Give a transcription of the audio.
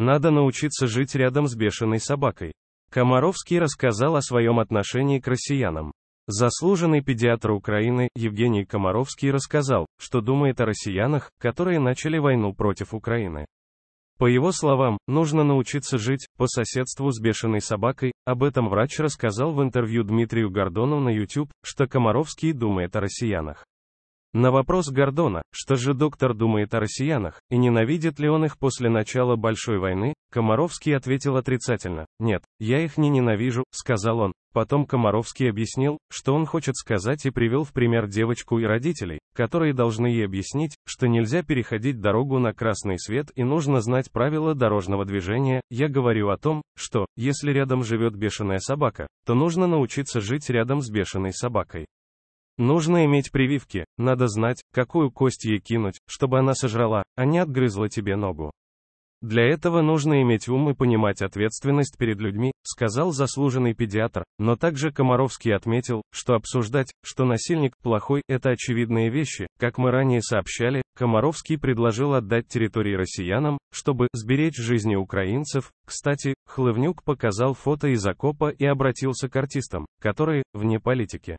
Надо научиться жить рядом с бешеной собакой. Комаровский рассказал о своем отношении к россиянам. Заслуженный педиатр Украины Евгений Комаровский рассказал, что думает о россиянах, которые начали войну против Украины. По его словам, нужно научиться жить по соседству с бешеной собакой. Об этом врач рассказал в интервью Дмитрию Гордону на YouTube, что Комаровский думает о россиянах. На вопрос Гордона, что же доктор думает о россиянах, и ненавидит ли он их после начала Большой войны, Комаровский ответил отрицательно. «Нет, я их не ненавижу», — сказал он. Потом Комаровский объяснил, что он хочет сказать и привел в пример девочку и родителей, которые должны ей объяснить, что нельзя переходить дорогу на красный свет и нужно знать правила дорожного движения. Я говорю о том, что, если рядом живет бешеная собака, то нужно научиться жить рядом с бешеной собакой. Нужно иметь прививки, надо знать, какую кость ей кинуть, чтобы она сожрала, а не отгрызла тебе ногу. Для этого нужно иметь ум и понимать ответственность перед людьми, сказал заслуженный педиатр, но также Комаровский отметил, что обсуждать, что насильник плохой, это очевидные вещи, как мы ранее сообщали, Комаровский предложил отдать территории россиянам, чтобы сберечь жизни украинцев. Кстати, Хлывнюк показал фото из окопа и обратился к артистам, которые, вне политики.